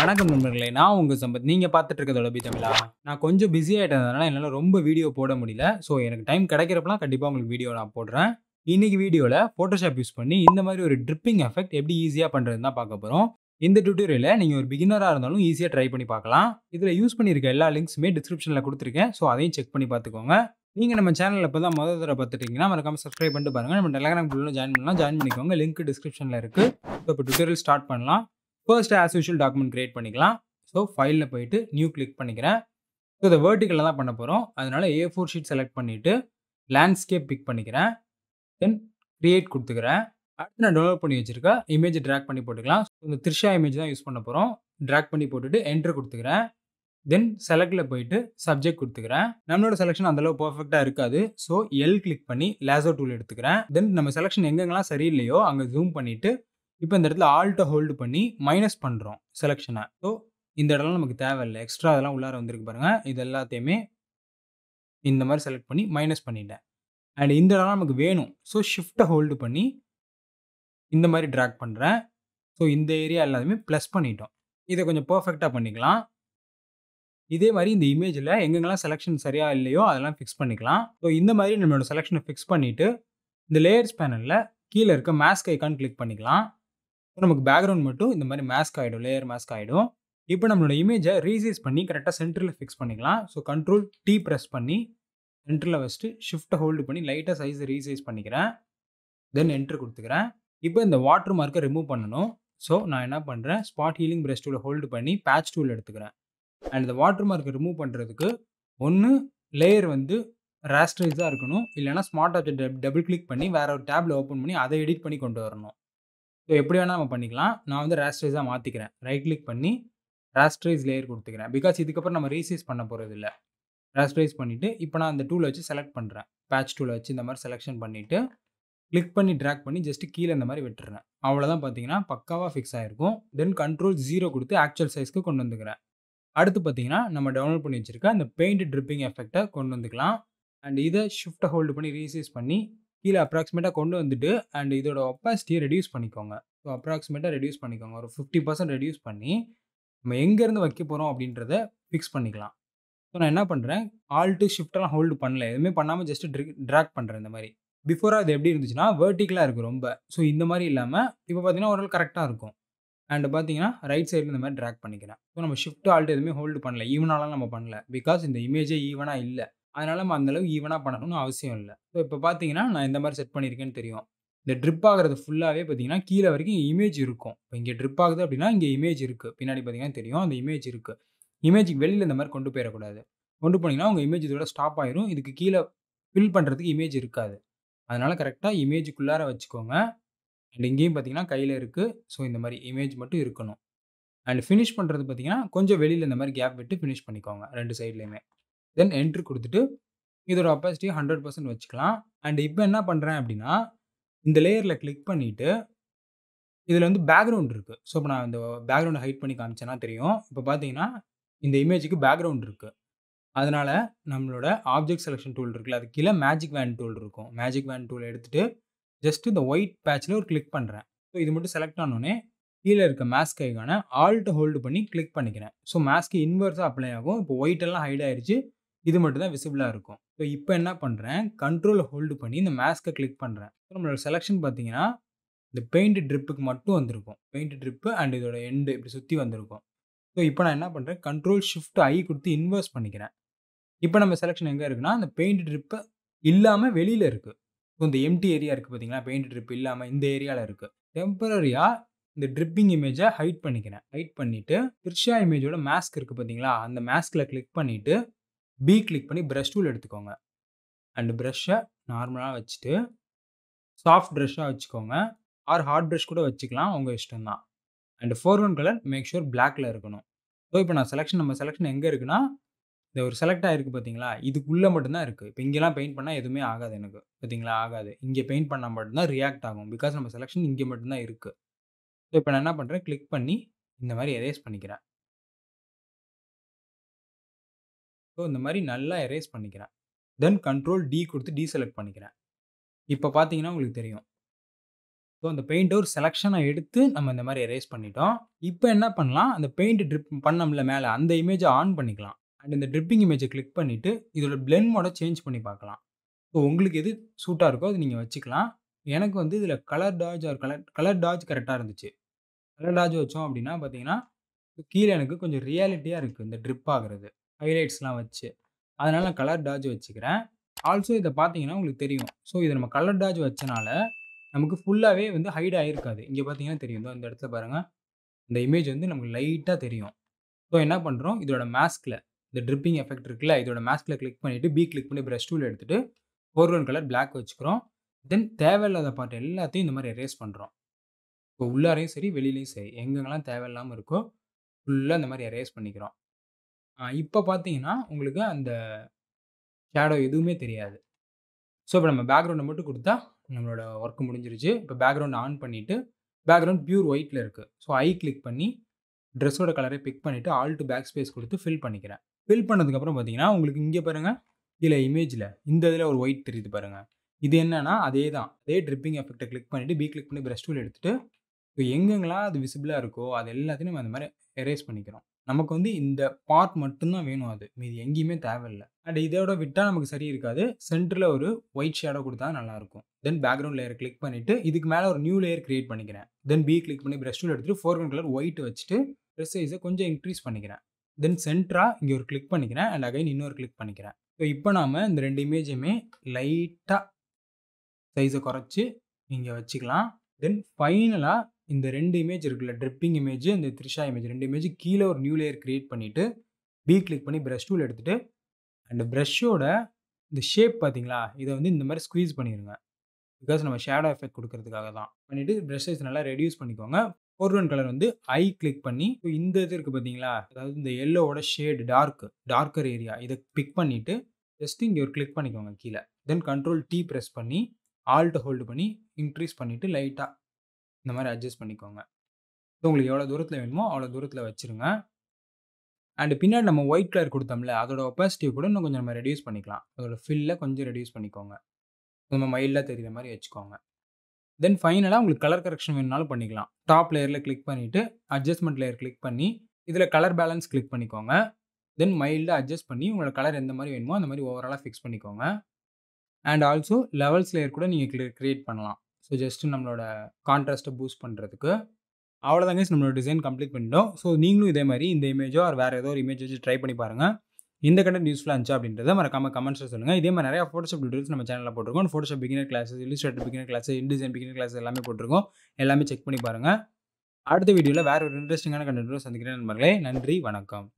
வணக்கம் நண்பர்களே நான் உங்கள் சம்பத் நீங்கள் பார்த்துட்டு இருக்கிறதோட பி தமிழா நான் கொஞ்சம் பிஸி ஆகிட்டதுனால என்னால் ரொம்ப வீடியோ போட முடியல ஸோ எனக்கு டைம் கிடைக்கிறப்பலாம் கண்டிப்பாக உங்களுக்கு வீடியோ நான் போடுறேன் இன்றைக்கி வீடியோவில் ஃபோட்டோஷாப் யூஸ் பண்ணி இந்த மாதிரி ஒரு ட்ரிப்பிங் எஃபெக்ட் எப்படி ஈஸியாக பண்ணுறதுனா பார்க்க போகிறோம் இந்த டியூட்டோரியலில் நீங்கள் ஒரு பிகினராக இருந்தாலும் ஈஸியாக ட்ரை பண்ணி பார்க்கலாம் இதில் யூஸ் பண்ணியிருக்க எல்லா லிங்க்ஸுமே டிஸ்கிரிப்ஷனில் கொடுத்துருக்கேன் ஸோ அதையும் செக் பண்ணி பார்த்துக்கோங்க நீங்கள் நம்ம சேனலில் இப்போ தான் முதல் தடவை பார்த்துட்டிங்கன்னா மறக்காம சப்ஸ்கிரைப் பண்ணிட்டு பாருங்கள் நம்ம டெலகிராம் குழுவில் ஜாயின் பண்ணலாம் ஜாயின் பண்ணிக்கோங்க லிங்க் டிஸ்கிரிப்ஷனில் இருக்குது ஸோ இப்போ டியூட்டோரியல் ஸ்டார்ட் பண்ணலாம் first as usual document create பண்ணிக்கலாம் ஸோ ஃபைலில் போயிட்டு நியூ கிளிக் பண்ணிக்கிறேன் ஸோ இதை வேர்ட்டிக்கலில் தான் பண்ண போகிறோம் அதனால் ஏ ஃபோர் ஷீட் செலக்ட் பண்ணிவிட்டு லேண்ட்ஸ்கேப் பிக் பண்ணிக்கிறேன் தென் க்ரியேட் கொடுத்துக்கிறேன் அடுத்து நான் டவுன்லோட் பண்ணி வச்சுருக்கேன் இமேஜை ட்ராக் பண்ணி போட்டுக்கலாம் ஸோ இந்த த்ரிஷா இமேஜ் தான் யூஸ் பண்ண போகிறோம் ட்ராக் பண்ணி போட்டுட்டு என்ட்ரு கொடுத்துக்கிறேன் தென் செலக்டில் போயிட்டு சப்ஜெக்ட் கொடுத்துக்கிறேன் நம்மளோட செலெக்ஷன் அந்தளவு பர்ஃபெக்டாக இருக்காது ஸோ எல் கிளிக் பண்ணி லேசோ டூல் எடுத்துக்கிறேன் தென் நம்ம செலெக்ஷன் எங்கெங்கெல்லாம் சரியில்லையோ அங்கே ஜூம் பண்ணிவிட்டு இப்போ இந்த இடத்துல ஆல்ட்டை ஹோல்டு பண்ணி மைனஸ் பண்ணுறோம் செலெக்ஷனை ஸோ இந்த இடம்லாம் நமக்கு தேவையில்லை எக்ஸ்ட்ரா அதெல்லாம் உள்ளார வந்திருக்கு பாருங்கள் இது எல்லாத்தையுமே இந்த மாதிரி செலக்ட் பண்ணி மைனஸ் பண்ணிட்டேன் அண்ட் இந்த இடம்லாம் நமக்கு வேணும் ஸோ ஷிஃப்ட்டை ஹோல்டு பண்ணி இந்த மாதிரி ட்ராக் பண்ணுறேன் ஸோ இந்த ஏரியா எல்லாத்தையுமே ப்ளஸ் பண்ணிட்டோம் இதை கொஞ்சம் பர்ஃபெக்டாக பண்ணிக்கலாம் இதே மாதிரி இந்த இமேஜில் எங்கெங்கெல்லாம் செலெக்ஷன் சரியாக இல்லையோ அதெல்லாம் ஃபிக்ஸ் பண்ணிக்கலாம் ஸோ இந்த மாதிரி நம்மளோட செலெக்ஷனை ஃபிக்ஸ் பண்ணிவிட்டு இந்த லேயர்ஸ் பேனலில் கீழே இருக்க மேஸ்க் ஐக்கான் கிளிக் பண்ணிக்கலாம் நமக்கு பேக்ரவுண்ட் மட்டும் இந்த மாதிரி மேஸ்க் ஆகிடும் லேயர் மேஸ்க் ஆகிடும் இப்போ நம்மளோட இமேஜை ரீசைஸ் பண்ணி கரெக்டாக சென்டரில் ஃபிக்ஸ் பண்ணிக்கலாம் ஸோ கண்ட்ரோல் டி ப்ரெஸ் பண்ணி சென்டரில் ஃபஸ்ட்டு ஷிஃப்ட்டை ஹோல்டு பண்ணி லைட்டாக சைஸை ரீசைஸ் பண்ணிக்கிறேன் தென் என்ட்ரு கொடுத்துக்கிறேன் இப்போ இந்த வாட்டர் மார்க்கை ரிமூவ் பண்ணணும் ஸோ நான் என்ன பண்ணுறேன் ஸ்பாட் ஹீலிங் ப்ரெஷ் டூலை ஹோல்டு பண்ணி பேட்ச் டூல் எடுத்துக்கிறேன் அண்ட் இந்த வாட்டர் மார்க்கை ரிமூவ் பண்ணுறதுக்கு ஒன்று லேயர் வந்து ரேஸ்டரைஸாக இருக்கணும் இல்லைனா ஸ்மார்ட் ஆப்ஜெக்ட் டபுள் கிளிக் பண்ணி வேறு ஒரு டேப்பில் ஓப்பன் பண்ணி அதை எடிட் பண்ணி கொண்டு வரணும் ஸோ எப்படி வேணால் நம்ம பண்ணிக்கலாம் நான் வந்து ரேஸ்ட்ரைஸாக மாற்றிக்கிறேன் ரைட் கிளிக் பண்ணி ரேஸ்ட்ரைஸ் லேயர் கொடுத்துக்கிறேன் பிகாஸ் இதுக்கப்புறம் நம்ம ரீசைஸ் பண்ண போகிறது இல்லை ரேஸ்ட்ரைஸ் பண்ணிவிட்டு இப்போ நான் அந்த டூலை வச்சு செலக்ட் பண்ணுறேன் பேட்ச் டூலை வச்சு இந்த மாதிரி செலெக்ஷன் பண்ணிவிட்டு கிளிக் பண்ணி ட்ராக் பண்ணி ஜஸ்ட்டு கீழே இந்த மாதிரி விட்டுறேன் அவ்வளோதான் பார்த்தீங்கன்னா பக்காவாக ஃபிக்ஸ் ஆகிருக்கும் தென் கண்ட்ரோல் ஜீரோ கொடுத்து ஆக்சுவல் சைஸ்க்கு கொண்டு வந்துக்கிறேன் அடுத்து பார்த்தீங்கன்னா நம்ம டவுன்லோட் பண்ணி வச்சுருக்க அந்த பெயிண்ட் ட்ரிப்பிங் எஃபெக்டை கொண்டு வந்துக்கலாம் அண்ட் இதை ஷிஃப்ட்டை ஹோல்டு பண்ணி ரீசைஸ் பண்ணி கீழே அப்ராக்சிமேட்டாக கொண்டு வந்துட்டு அண்ட் இதோட ஒப்பாசிட்டியை ரெடியூஸ் பண்ணிக்கோங்க ஸோ அப்ராக்சிமேட்டாக ரெடியூஸ் பண்ணிக்கோங்க ஒரு ஃபிஃப்டி பர்சன்ட் ரெடியூஸ் பண்ணி நம்ம எங்கேருந்து வைக்க போகிறோம் அப்படின்றத ஃபிக்ஸ் பண்ணிக்கலாம் ஸோ நான் என்ன பண்ணுறேன் ஆல்ட்டு ஷிஃப்டெல்லாம் ஹோல்டு பண்ணல எதுவுமே பண்ணாமல் ஜஸ்ட் ட்ரிக் ட்ராக் பண்ணுறேன் இந்த மாதிரி பிஃபோராக அது எப்படி இருந்துச்சுன்னா வேர்ட்டிக்கலாக இருக்கும் ரொம்ப ஸோ இந்த மாதிரி இல்லாமல் இப்போ பார்த்தீங்கன்னா ஒரு நாள் கரெக்டாக இருக்கும் அண்ட் பார்த்தீங்கன்னா ரைட் சைடில் இந்த மாதிரி ட்ராக் பண்ணிக்கிறேன் ஸோ நம்ம ஷிஃப்ட் ஆல்ட்டு எதுவுமே ஹோல்டு பண்ணல ஈவனாலாம் நம்ம பண்ணல பிகாஸ் இந்த இமேஜே ஈவனாக இல்லை அதனால் நம்ம அந்தளவுக்கு ஈவனாக பண்ணணும்னு அவசியம் இல்லை ஸோ இப்போ பார்த்தீங்கன்னா நான் இந்த மாதிரி செட் பண்ணியிருக்கேன்னு தெரியும் இந்த ட்ரிப் ஆகிறது ஃபுல்லாகவே பார்த்தீங்கன்னா கீழே வரைக்கும் இமேஜ் இருக்கும் இப்போ இங்கே ட்ரிப் ஆகுது அப்படின்னா இங்கே இமேஜ் இருக்குது பின்னாடி பார்த்தீங்கன்னா தெரியும் அந்த இமேஜ் இருக்குது இமேஜுக்கு வெளியில் இந்த மாதிரி கொண்டு போயிடக்கூடாது கொண்டு போனீங்கன்னா உங்கள் இமேஜ் இதோட ஸ்டாப் ஆயிரும் இதுக்கு கீழே ஃபில் பண்ணுறதுக்கு இமேஜ் இருக்காது அதனால் கரெக்டாக இமேஜுக்குள்ளார வச்சுக்கோங்க அண்ட் இங்கேயும் பார்த்தீங்கன்னா கையில் இருக்குது ஸோ இந்த மாதிரி இமேஜ் மட்டும் இருக்கணும் அண்ட் ஃபினிஷ் பண்ணுறது பார்த்தீங்கன்னா கொஞ்சம் வெளியில் இந்த மாதிரி கேப் விட்டு ஃபினிஷ் பண்ணிக்கோங்க ரெண்டு சைட்லேயுமே தென் என்ட்ரு கொடுத்துட்டு இதோட அப்பாசிட்டி ஹண்ட்ரட் பர்சன்ட் வச்சுக்கலாம் அண்ட் இப்போ என்ன பண்ணுறேன் அப்படின்னா இந்த லேயரில் கிளிக் பண்ணிவிட்டு இதில் வந்து பேக்ரவுண்ட் இருக்குது ஸோ இப்போ நான் இந்த பேக்ரவுண்டை ஹைட் பண்ணி காமிச்சேன்னா தெரியும் இப்போ பார்த்தீங்கன்னா இந்த இமேஜுக்கு பேக்ரவுண்ட் இருக்குது அதனால் நம்மளோட ஆப்ஜெக்ட் செலெக்ஷன் டூல் இருக்குல்ல அது கீழே மேஜிக் வேன் டூல் இருக்கும் மேஜிக் வேன் டூல் எடுத்துகிட்டு ஜஸ்ட் இந்த ஒயிட் பேட்சில் ஒரு கிளிக் பண்ணுறேன் ஸோ இது மட்டும் செலக்ட் ஆனோடனே கீழே இருக்க மேஸ்க் ஐக்கான ஆல்ட் ஹோல்டு பண்ணி கிளிக் பண்ணிக்கிறேன் ஸோ மேஸ்க்கு இன்வெர்ஸாக அப்ளை ஆகும் இப்போ ஒயிட் எல்லாம் ஹைட் ஆயிடுச்சு இது மட்டும் தான் விசிபிளாக இருக்கும் ஸோ இப்போ என்ன பண்ணுறேன் கண்ட்ரோல் ஹோல்டு பண்ணி இந்த மேஸ்க்கை கிளிக் பண்ணுறேன் ஸோ நம்மளோட செலெக்ஷன் பார்த்தீங்கன்னா இந்த பெயிண்ட் ட்ரிப்புக்கு மட்டும் வந்திருக்கும் பெயிண்ட் ட்ரிப்பு அண்ட் இதோட எண்டு இப்படி சுற்றி வந்திருக்கும் ஸோ இப்போ நான் என்ன பண்ணுறேன் கண்ட்ரோல் ஷிஃப்ட் ஐ கொடுத்து இன்வெர்ஸ் பண்ணிக்கிறேன் இப்போ நம்ம செலெக்ஷன் எங்கே இருக்குன்னா அந்த பெயிண்ட் ட்ரிப்பு இல்லாமல் வெளியில் இருக்குது ஸோ இந்த எம்டி ஏரியா இருக்குது பார்த்தீங்களா பெயிண்ட் ட்ரிப் இல்லாமல் இந்த ஏரியாவில் இருக்குது டெம்பரரியாக இந்த ட்ரிப்பிங் இமேஜை ஹைட் பண்ணிக்கிறேன் ஹைட் பண்ணிவிட்டு திருஷா இமேஜோட மேஸ்க் இருக்குது பார்த்தீங்களா அந்த மேஸ்கில் கிளிக் பண்ணிவிட்டு பி கிளிக் பண்ணி ப்ரஷ் டூல் எடுத்துக்கோங்க அண்ட் ப்ரஷ்ஷை நார்மலாக வச்சுட்டு சாஃப்ட் ப்ரஷ்ஷாக வச்சுக்கோங்க ஆர் ஹார்ட் ப்ரஷ் கூட வச்சுக்கலாம் உங்கள் இஷ்டம் தான் and foreground colour make sure பிளாக்ல இருக்கணும் ஸோ இப்போ நான் செலெக்ஷன் நம்ம செலெக்ஷன் எங்கே இருக்குன்னா இந்த ஒரு செலக்ட் ஆகிருக்கு பார்த்தீங்களா இதுக்குள்ளே மட்டும்தான் இருக்குது இப்போ இங்கெல்லாம் பெயிண்ட் பண்ணால் எதுவுமே ஆகாது எனக்கு பார்த்தீங்களா ஆகாது இங்கே பெயிண்ட் பண்ணால் மட்டும்தான் ரியாக்ட் ஆகும் பிகாஸ் நம்ம செலெக்ஷன் இங்கே மட்டும்தான் இருக்குது ஸோ இப்போ நான் என்ன பண்ணுறேன் கிளிக் பண்ணி இந்த மாதிரி எரேஸ் பண்ணிக்கிறேன் ஸோ இந்த மாதிரி நல்லா எரேஸ் பண்ணிக்கிறேன் தென் கண்ட்ரோல் டி கொடுத்து செலக்ட் பண்ணிக்கிறேன் இப்போ பார்த்தீங்கன்னா உங்களுக்கு தெரியும் ஸோ அந்த பெயிண்ட்டை ஒரு செலெக்ஷனை எடுத்து நம்ம இந்த மாதிரி எரேஸ் பண்ணிட்டோம் இப்போ என்ன பண்ணலாம் அந்த பெயிண்ட் ட்ரிப் பண்ணோம்ல மேலே அந்த இமேஜை ஆன் பண்ணிக்கலாம் அண்ட் இந்த ட்ரிப்பிங் இமேஜை கிளிக் பண்ணிவிட்டு இதோட பிளென் மோட சேஞ்ச் பண்ணி பார்க்கலாம் ஸோ உங்களுக்கு எது சூட்டாக இருக்கோ அது நீங்கள் வச்சுக்கலாம் எனக்கு வந்து இதில் colour dodge or colour colour dodge கரெக்டாக இருந்துச்சு கலர் டாஜ் வச்சோம் அப்படின்னா பார்த்தீங்கன்னா கீழே எனக்கு கொஞ்சம் ரியாலிட்டியாக இருக்குது இந்த ட்ரிப் ஆகிறது ஹைலைட்ஸ்லாம் வச்சு அதனால் நான் கலர் டாஜ் வச்சுக்கிறேன் ஆல்சோ இதை பார்த்தீங்கன்னா உங்களுக்கு தெரியும் ஸோ இதை நம்ம கலர் டாஜ் வச்சனால நமக்கு ஃபுல்லாகவே வந்து ஹைட் ஆகிருக்காது இங்கே பார்த்தீங்கன்னா தெரியும் இந்த இடத்துல பாருங்கள் இந்த இமேஜ் வந்து நமக்கு லைட்டாக தெரியும் ஸோ என்ன பண்ணுறோம் இதோட மேஸ்கில் இந்த ட்ரிப்பிங் எஃபெக்ட் இருக்குல்ல இதோட மேஸ்கில் கிளிக் பண்ணிவிட்டு பி கிளிக் பண்ணி ப்ரஷ் டூவில் எடுத்துகிட்டு ஒன் கலர் பிளாக் வச்சுக்கிறோம் தென் தேவையில்லாத பாட்டு எல்லாத்தையும் இந்த மாதிரி எரேஸ் பண்ணுறோம் இப்போ உள்ளாரையும் சரி வெளியிலையும் சரி எங்கெங்கெல்லாம் தேவையில்லாமல் இருக்கோ ஃபுல்லாக இந்த மாதிரி எரேஸ் பண்ணிக்கிறோம் இப்போ பார்த்தீங்கன்னா உங்களுக்கு அந்த ஷேடோ எதுவுமே தெரியாது ஸோ இப்போ நம்ம பேக்ரவுண்டை மட்டும் கொடுத்தா நம்மளோட ஒர்க் முடிஞ்சிருச்சு இப்போ பேக்ரவுண்ட் ஆன் பண்ணிவிட்டு பேக்ரவுண்ட் பியூர் ஒயிட்டில் இருக்குது ஸோ ஐ கிளிக் பண்ணி ட்ரெஸ்ஸோட கலரை பிக் பண்ணிவிட்டு ஆல் டு பேக் ஸ்பேஸ் கொடுத்து ஃபில் பண்ணிக்கிறேன் ஃபில் பண்ணதுக்கப்புறம் பார்த்தீங்கன்னா உங்களுக்கு இங்கே பாருங்கள் இதில் இமேஜில் இந்த இதில் ஒரு ஒயிட் தெரியுது பாருங்கள் இது என்னென்னா அதே தான் அதே ட்ரிப்பிங் எஃபெக்ட்டை கிளிக் பண்ணிவிட்டு பி கிளிக் பண்ணி பிரஷ் டூல் எடுத்துகிட்டு ஸோ எங்கெங்கெல்லாம் அது விசிபிளாக இருக்கோ அது எல்லாத்தையும் நம்ம அந்த மாதிரி எரேஸ் பண்ணிக்கிறோம் நமக்கு வந்து இந்த பார்ட் மட்டும்தான் வேணும் அது மீது எங்கேயுமே தேவையில்லை அண்ட் இதோட விட்டால் நமக்கு சரி இருக்காது சென்டரில் ஒரு ஒயிட் ஷேடோ கொடுத்தா நல்லாயிருக்கும் தென் பேக்ரவுண்ட் லேயர் கிளிக் பண்ணிவிட்டு இதுக்கு மேலே ஒரு நியூ லேயர் கிரியேட் பண்ணிக்கிறேன் தென் பி கிளிக் பண்ணி ப்ரெஷ் டூல் எடுத்துகிட்டு ஃபோர் கலர் ஒயிட் வச்சுட்டு ப்ரெஸ் சைஸை கொஞ்சம் இன்க்ரீஸ் பண்ணிக்கிறேன் தென் சென்டராக இங்கே ஒரு கிளிக் பண்ணிக்கிறேன் அண்ட் அகைன் இன்னொரு கிளிக் பண்ணிக்கிறேன் ஸோ இப்போ நாம் இந்த ரெண்டு இமேஜுமே லைட்டாக சைஸை குறைச்சி இங்கே வச்சுக்கலாம் தென் ஃபைனலாக இந்த ரெண்டு இமேஜ் இருக்குல்ல ட்ரிப்பிங் இமேஜ் இந்த த்ரிஷா இமேஜ் ரெண்டு இமேஜ் கீழே ஒரு நியூ லேயர் க்ரியேட் பண்ணிவிட்டு பி கிளிக் பண்ணி ப்ரஷ் டூல் எடுத்துகிட்டு அண்ட் ப்ரஷ்ஷோட இந்த ஷேப் பார்த்தீங்களா இதை வந்து இந்த மாதிரி ஸ்குவீஸ் பண்ணிடுங்க பிகாஸ் நம்ம ஷேடோ எஃபெக்ட் கொடுக்கறதுக்காக தான் பண்ணிவிட்டு ப்ரஷ் சைஸ் நல்லா ரெடியூஸ் பண்ணிக்கோங்க ஒன் கலர் வந்து ஐ கிளிக் பண்ணி இந்த இது இருக்குது பார்த்தீங்களா அதாவது இந்த எல்லோட ஷேடு டார்க் டார்க்கர் ஏரியா இதை பிக் பண்ணிவிட்டு ஜஸ்ட் இங்கே ஒரு கிளிக் பண்ணிக்கோங்க கீழே தென் கண்ட்ரோல் டி ப்ரெஸ் பண்ணி ஆல்ட் ஹோல்டு பண்ணி இன்க்ரீஸ் பண்ணிவிட்டு லைட்டாக இந்த மாதிரி அட்ஜஸ்ட் பண்ணிக்கோங்க ஸோ உங்களுக்கு எவ்வளோ தூரத்தில் வேணுமோ அவ்வளோ தூரத்தில் வச்சுருங்க அண்டு பின்னாடி நம்ம ஒயிட் கலர் கொடுத்தோம்ல அதோட ஒப்பாசிட்டிவ் கூட இன்னும் கொஞ்சம் நம்ம ரெடியூஸ் பண்ணிக்கலாம் அதோட ஃபில்லை கொஞ்சம் ரெடியூஸ் பண்ணிக்கோங்க நம்ம மைல்டாக தெரிகிற மாதிரி வச்சுக்கோங்க தென் ஃபைனலாக உங்களுக்கு கலர் கரெக்ஷன் வேணுனாலும் பண்ணிக்கலாம் டாப் லேயரில் கிளிக் பண்ணிவிட்டு அட்ஜஸ்ட்மெண்ட் லேயர் கிளிக் பண்ணி இதில் கலர் பேலன்ஸ் கிளிக் பண்ணிக்கோங்க தென் மைல்டாக அட்ஜஸ்ட் பண்ணி உங்களோட கலர் எந்த மாதிரி வேணுமோ அந்த மாதிரி ஓவராலாக ஃபிக்ஸ் பண்ணிக்கோங்க அண்ட் ஆல்சோ லெவல்ஸ் லேயர் கூட நீங்கள் க்ரியேட் பண்ணலாம் ஸோ ஜஸ்ட்டு நம்மளோட கான்ட்ராஸ்ட்டை பூஸ்ட் பண்ணுறதுக்கு அவ்வளோதாங்க நம்மளோட டிசைன் கம்ப்ளீட் பண்ணிட்டோம் ஸோ நீங்களும் இதே மாதிரி இந்த இமேஜோ ஆர் வேறு ஏதோ ஒரு இமேஜ் வச்சு ட்ரை பண்ணி பாருங்கள் இந்த கண்ட யூஸ்ஃபுல்லாக இருந்துச்சு அப்படின்றத மறக்காம கமெண்ட்ஸில் சொல்லுங்கள் இதே மாதிரி நிறைய ஃபோட்டோஷாப் டீடெயில்ஸ் நம்ம சேனலில் போட்டிருக்கோம் Photoshop beginner classes Illustrator beginner class InDesign beginner class எல்லாமே போட்டிருக்கோம் எல்லாமே செக் பண்ணி பாருங்கள் அடுத்த வீடியோவில் வேறு ஒரு இன்ட்ரெஸ்டிங்கான கண்டென்ட்டும் சந்திக்கிறேன் நண்பர்களே நன்றி வணக்கம்